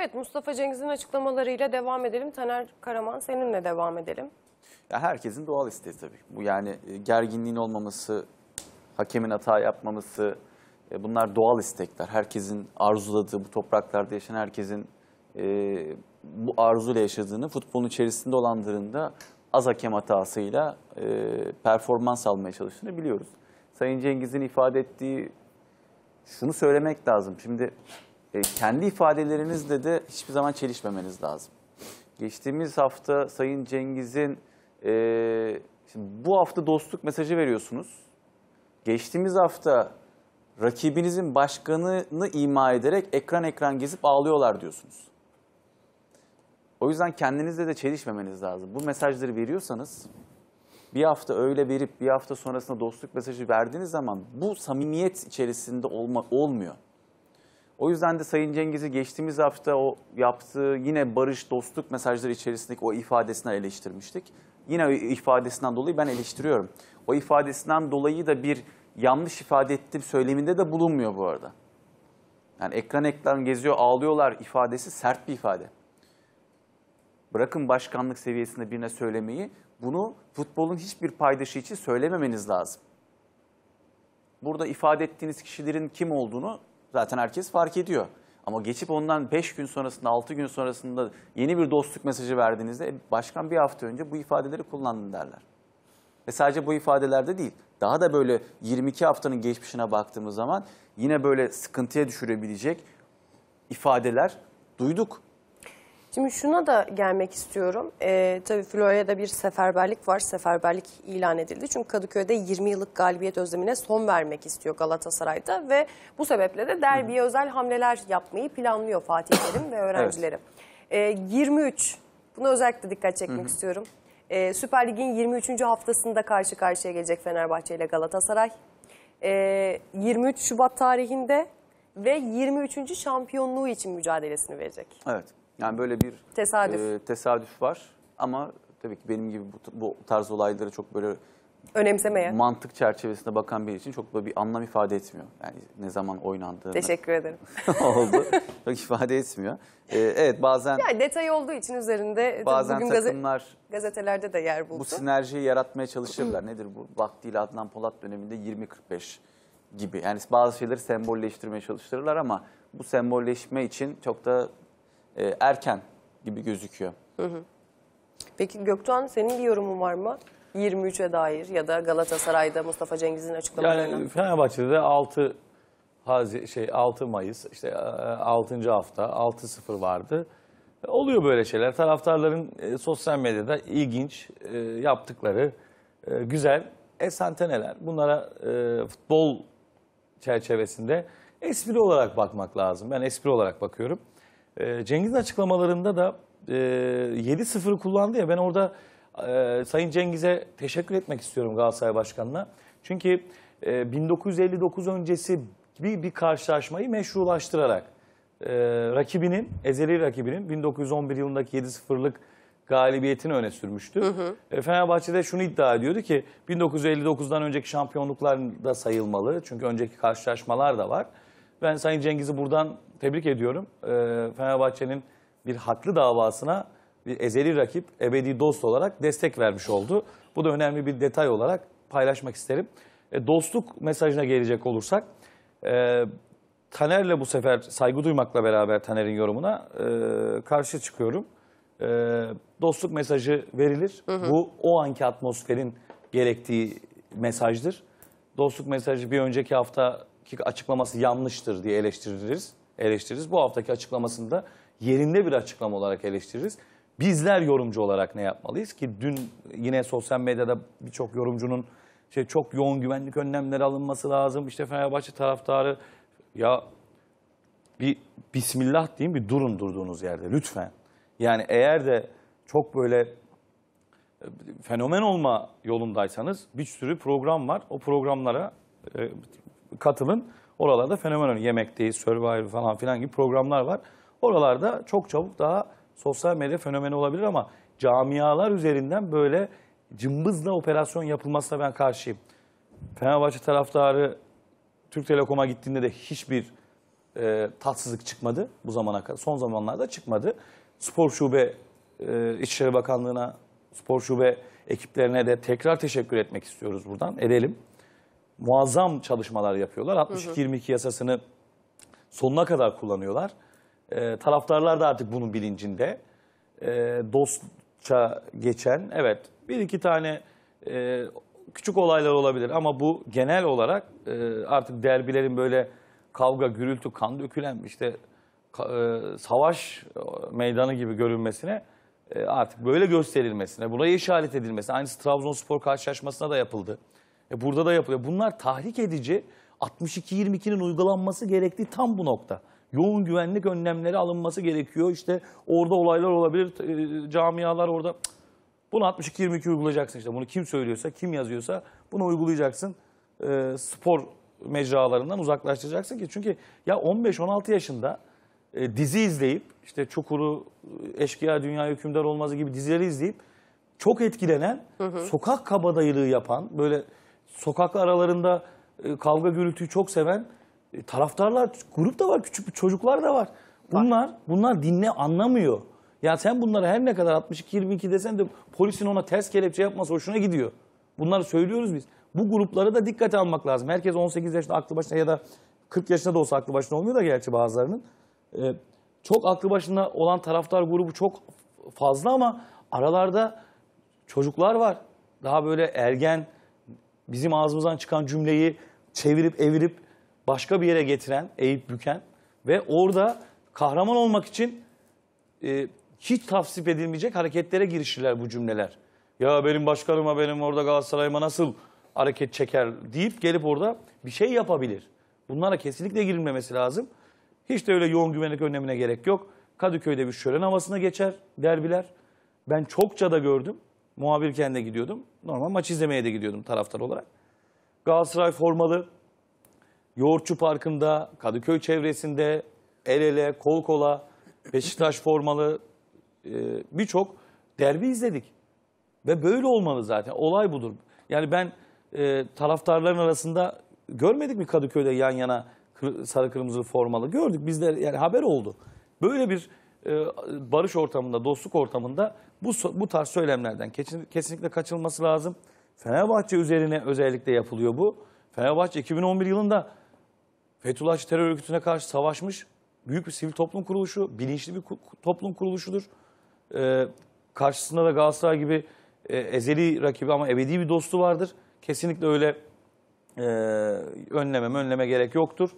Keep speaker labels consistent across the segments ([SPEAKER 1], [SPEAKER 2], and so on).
[SPEAKER 1] Evet Mustafa Cengiz'in açıklamalarıyla devam edelim. Taner Karaman seninle devam edelim.
[SPEAKER 2] Ya herkesin doğal isteği tabii. Bu yani e, gerginliğin olmaması, hakemin hata yapmaması e, bunlar doğal istekler. Herkesin arzuladığı bu topraklarda yaşayan herkesin e, bu arzuyla yaşadığını futbolun içerisinde olanlarında az hakem hatasıyla e, performans almaya çalıştığını biliyoruz. Sayın Cengiz'in ifade ettiği şunu söylemek lazım. Şimdi e, kendi ifadelerinizle de hiçbir zaman çelişmemeniz lazım. Geçtiğimiz hafta Sayın Cengiz'in e, şimdi bu hafta dostluk mesajı veriyorsunuz. Geçtiğimiz hafta rakibinizin başkanını ima ederek ekran ekran gezip ağlıyorlar diyorsunuz. O yüzden kendinizle de çelişmemeniz lazım. Bu mesajları veriyorsanız bir hafta öyle verip bir hafta sonrasında dostluk mesajı verdiğiniz zaman bu samimiyet içerisinde olma, olmuyor. O yüzden de Sayın Cengiz'i geçtiğimiz hafta o yaptığı yine barış, dostluk mesajları içerisindeki o ifadesine eleştirmiştik. Yine o ifadesinden dolayı ben eleştiriyorum. O ifadesinden dolayı da bir yanlış ifade ettim söyleminde de bulunmuyor bu arada. Yani ekran ekran geziyor ağlıyorlar ifadesi sert bir ifade. Bırakın başkanlık seviyesinde birine söylemeyi, bunu futbolun hiçbir paydaşı için söylememeniz lazım. Burada ifade ettiğiniz kişilerin kim olduğunu Zaten herkes fark ediyor. Ama geçip ondan 5 gün sonrasında, 6 gün sonrasında yeni bir dostluk mesajı verdiğinizde e, başkan bir hafta önce bu ifadeleri kullandın derler. Ve sadece bu ifadelerde değil, daha da böyle 22 haftanın geçmişine baktığımız zaman yine böyle sıkıntıya düşürebilecek ifadeler duyduk.
[SPEAKER 1] Şimdi şuna da gelmek istiyorum. E, tabii Florya'da bir seferberlik var. Seferberlik ilan edildi. Çünkü Kadıköy'de 20 yıllık galibiyet özlemine son vermek istiyor Galatasaray'da ve bu sebeple de derbiye özel hamleler yapmayı planlıyor Fatih Terim ve öğrencilerim. Evet. E, 23, buna özellikle dikkat çekmek Hı. istiyorum. E, Süper Lig'in 23. haftasında karşı karşıya gelecek Fenerbahçe ile Galatasaray. E, ee, 23 Şubat tarihinde ve 23. şampiyonluğu için mücadelesini verecek.
[SPEAKER 2] Evet. Yani böyle bir tesadüf, e, tesadüf var ama tabii ki benim gibi bu, bu tarz olayları çok böyle
[SPEAKER 1] önemsemeyen
[SPEAKER 2] mantık çerçevesinde bakan biri için çok da bir anlam ifade etmiyor. Yani ne zaman oynandığı Teşekkür ederim. oldu. çok ifade etmiyor. Ee, evet bazen
[SPEAKER 1] Yani detay olduğu için üzerinde bazen bugün
[SPEAKER 2] takımlar
[SPEAKER 1] gazetelerde de yer buldu. Bu
[SPEAKER 2] sinerjiyi yaratmaya çalışırlar. Nedir bu? Vaktiyle Adnan Polat döneminde 20-45 gibi. Yani bazı şeyleri sembolleştirmeye çalışırlar ama bu sembolleşme için çok da e, erken gibi gözüküyor.
[SPEAKER 1] Hı hı. Peki Göktuğan senin bir yorumun var mı? 23'e dair ya da Galatasaray'da Mustafa Cengiz'in açıklamalarına. Yani
[SPEAKER 3] Fenerbahçe'de de 6 Hazi, şey 6 Mayıs işte 6. E, hafta 6-0 vardı. E, oluyor böyle şeyler. Taraftarların e, sosyal medyada ilginç e, yaptıkları e, güzel esanteneler. Bunlara e, futbol çerçevesinde espri olarak bakmak lazım. Ben espri olarak bakıyorum. Ee, Cengiz'in açıklamalarında da e, 7-0'ı kullandı ya ben orada e, Sayın Cengiz'e teşekkür etmek istiyorum Galatasaray Başkanı'na. Çünkü e, 1959 öncesi bir, bir karşılaşmayı meşrulaştırarak e, rakibinin, ezeli rakibinin 1911 yılındaki 7-0'lık galibiyetini öne sürmüştü. Hı hı. E, Fenerbahçe'de şunu iddia ediyordu ki 1959'dan önceki şampiyonluklar da sayılmalı. Çünkü önceki karşılaşmalar da var. Ben Sayın Cengiz'i buradan tebrik ediyorum. E, Fenerbahçe'nin bir haklı davasına bir ezeli rakip, ebedi dost olarak destek vermiş oldu. Bu da önemli bir detay olarak paylaşmak isterim. E, dostluk mesajına gelecek olursak, e, Taner'le bu sefer saygı duymakla beraber Taner'in yorumuna e, karşı çıkıyorum. E, dostluk mesajı verilir. Hı hı. Bu o anki atmosferin gerektiği mesajdır. Dostluk mesajı bir önceki hafta ki açıklaması yanlıştır diye eleştiririz. eleştiririz. Bu haftaki açıklamasında yerinde bir açıklama olarak eleştiririz. Bizler yorumcu olarak ne yapmalıyız ki dün yine sosyal medyada birçok yorumcunun şey çok yoğun güvenlik önlemleri alınması lazım. İşte Fenerbahçe taraftarı ya bir bismillah diyeyim bir durun durduğunuz yerde lütfen. Yani eğer de çok böyle e, fenomen olma yolundaysanız bir sürü program var. O programlara e, katılın. Oralarda fenomen yemek değil, Survivor falan filan gibi programlar var. Oralarda çok çabuk daha sosyal medya fenomeni olabilir ama camialar üzerinden böyle cımbızla operasyon yapılmasına ben karşıyım. Fenerbahçe taraftarı Türk Telekom'a gittiğinde de hiçbir e, tatsızlık çıkmadı bu zamana kadar. Son zamanlarda çıkmadı. Spor Şube e, İçişleri Bakanlığı'na, Spor Şube ekiplerine de tekrar teşekkür etmek istiyoruz buradan. Edelim muazzam çalışmalar yapıyorlar. 62-22 yasasını sonuna kadar kullanıyorlar. E, taraftarlar da artık bunun bilincinde. E, dostça geçen, evet bir iki tane e, küçük olaylar olabilir ama bu genel olarak e, artık derbilerin böyle kavga, gürültü, kan dökülen işte e, savaş e, meydanı gibi görünmesine e, artık böyle gösterilmesine, buna işaret edilmesine, aynısı Trabzonspor karşılaşmasına da yapıldı. E burada da yapılıyor. Bunlar tahrik edici 62-22'nin uygulanması gerektiği tam bu nokta. Yoğun güvenlik önlemleri alınması gerekiyor. İşte orada olaylar olabilir, e, camialar orada. Bunu 62-22 uygulayacaksın işte. Bunu kim söylüyorsa, kim yazıyorsa bunu uygulayacaksın. E, spor mecralarından uzaklaştıracaksın ki. Çünkü ya 15-16 yaşında e, dizi izleyip, işte Çukuru, e, Eşkıya Dünya Hükümdar Olmazı gibi dizileri izleyip çok etkilenen, hı hı. sokak kabadayılığı yapan, böyle sokak aralarında e, kavga gürültüyü çok seven e, taraftarlar grup da var, küçük bir çocuklar da var. Bunlar bunlar dinle anlamıyor. Ya sen bunlara her ne kadar 62-22 desen de polisin ona ters kelepçe yapması hoşuna gidiyor. Bunları söylüyoruz biz. Bu gruplara da dikkate almak lazım. Herkes 18 yaşında aklı başında ya da 40 yaşında da olsa aklı başında olmuyor da gerçi bazılarının. Ee, çok aklı başında olan taraftar grubu çok fazla ama aralarda çocuklar var. Daha böyle ergen, bizim ağzımızdan çıkan cümleyi çevirip evirip başka bir yere getiren, eğip büken ve orada kahraman olmak için e, hiç tavsip edilmeyecek hareketlere girişirler bu cümleler. Ya benim başkanıma benim orada Galatasaray'ıma nasıl hareket çeker deyip gelip orada bir şey yapabilir. Bunlara kesinlikle girilmemesi lazım. Hiç de öyle yoğun güvenlik önlemine gerek yok. Kadıköy'de bir şölen havasına geçer derbiler. Ben çokça da gördüm. Muhabirken de gidiyordum. Normal maç izlemeye de gidiyordum taraftar olarak. Galatasaray formalı. Yoğurtçu Parkı'nda, Kadıköy çevresinde, el ele, kol kola, Beşiktaş formalı e, birçok derbi izledik. Ve böyle olmalı zaten. Olay budur. Yani ben e, taraftarların arasında görmedik mi Kadıköy'de yan yana sarı kırmızılı formalı? Gördük. Bizde yani haber oldu. Böyle bir e, barış ortamında, dostluk ortamında bu bu tarz söylemlerden kesinlikle kaçılması lazım. Fenerbahçe üzerine özellikle yapılıyor bu. Fenerbahçe 2011 yılında Fethullahçı terör örgütüne karşı savaşmış büyük bir sivil toplum kuruluşu, bilinçli bir toplum kuruluşudur. Ee, karşısında da Galatasaray gibi e, ezeli rakibi ama ebedi bir dostu vardır. Kesinlikle öyle e, önleme önleme gerek yoktur.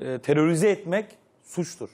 [SPEAKER 3] E, terörize etmek suçtur.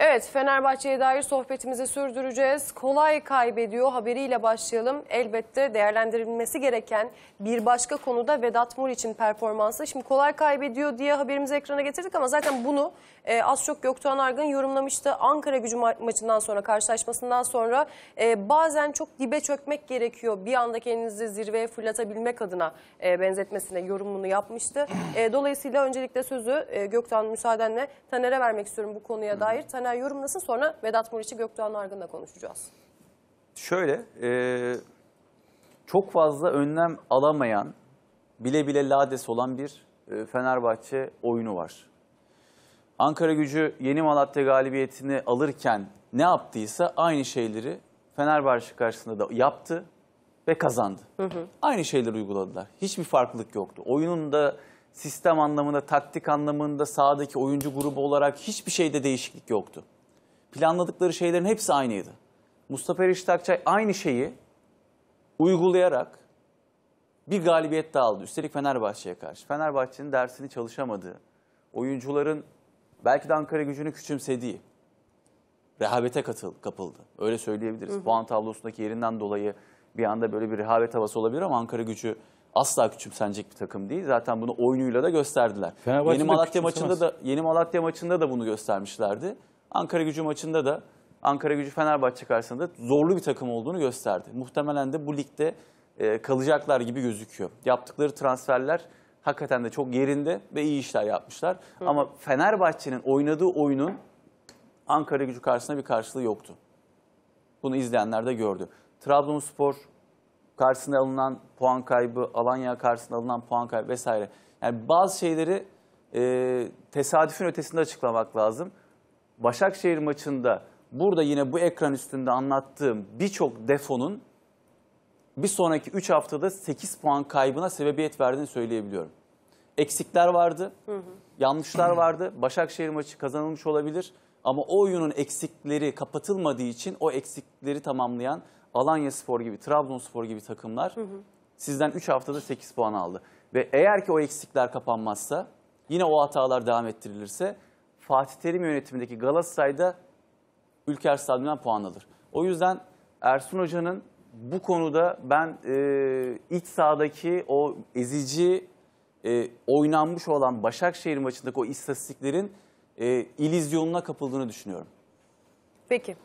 [SPEAKER 1] Evet Fenerbahçe'ye dair sohbetimizi sürdüreceğiz. Kolay kaybediyor haberiyle başlayalım. Elbette değerlendirilmesi gereken bir başka konuda Vedat Mur için performansı. Şimdi kolay kaybediyor diye haberimizi ekrana getirdik ama zaten bunu e, az çok Göktuğan Argın yorumlamıştı. Ankara gücü ma maçından sonra karşılaşmasından sonra e, bazen çok dibe çökmek gerekiyor. Bir anda kendinizi zirveye fırlatabilmek adına e, benzetmesine yorumunu yapmıştı. E, dolayısıyla öncelikle sözü e, Göktuğan müsaadenle Taner'e vermek istiyorum bu konuya dair. Taner izleyenler yorumlasın. Sonra Vedat Muriç'i Gökdoğan Argın'la konuşacağız.
[SPEAKER 2] Şöyle, e, çok fazla önlem alamayan, bile bile lades olan bir e, Fenerbahçe oyunu var. Ankara gücü yeni Malatya galibiyetini alırken ne yaptıysa aynı şeyleri Fenerbahçe karşısında da yaptı ve kazandı. Hı hı. Aynı şeyleri uyguladılar. Hiçbir farklılık yoktu. Oyunun da sistem anlamında, taktik anlamında, sahadaki oyuncu grubu olarak hiçbir şeyde değişiklik yoktu. Planladıkları şeylerin hepsi aynıydı. Mustafa Eriş Takçay aynı şeyi uygulayarak bir galibiyet daha aldı. Üstelik Fenerbahçe'ye karşı. Fenerbahçe'nin dersini çalışamadığı, oyuncuların belki de Ankara gücünü küçümsediği, rehavete katıl, kapıldı. Öyle söyleyebiliriz. Hı hı. Puan tablosundaki yerinden dolayı bir anda böyle bir rehavet havası olabilir ama Ankara gücü asla küçümsenecek bir takım değil. Zaten bunu oyunuyla da gösterdiler. Yeni Malatya maçında da Yeni Malatya maçında da bunu göstermişlerdi. Ankara Gücü maçında da Ankara Gücü Fenerbahçe karşısında zorlu bir takım olduğunu gösterdi. Muhtemelen de bu ligde e, kalacaklar gibi gözüküyor. Yaptıkları transferler hakikaten de çok yerinde ve iyi işler yapmışlar. Hı. Ama Fenerbahçe'nin oynadığı oyunun Ankara Gücü karşısında bir karşılığı yoktu. Bunu izleyenler de gördü. Trabzonspor karşısına alınan puan kaybı, Alanya karşısına alınan puan kaybı vesaire. Yani bazı şeyleri e, tesadüfün ötesinde açıklamak lazım. Başakşehir maçında burada yine bu ekran üstünde anlattığım birçok defonun bir sonraki 3 haftada 8 puan kaybına sebebiyet verdiğini söyleyebiliyorum. Eksikler vardı, hı hı. yanlışlar vardı. Başakşehir maçı kazanılmış olabilir ama o oyunun eksikleri kapatılmadığı için o eksikleri tamamlayan Alanya Spor gibi, Trabzonspor gibi takımlar hı hı. sizden 3 haftada 8 puan aldı. Ve eğer ki o eksikler kapanmazsa, yine o hatalar devam ettirilirse Fatih Terim yönetimindeki Galatasaray'da Ülker Stadyum'dan puan alır. O yüzden Ersun Hoca'nın bu konuda ben e, iç sahadaki o ezici e, oynanmış olan Başakşehir maçındaki o istatistiklerin e, ilizyonuna kapıldığını düşünüyorum.
[SPEAKER 1] Peki.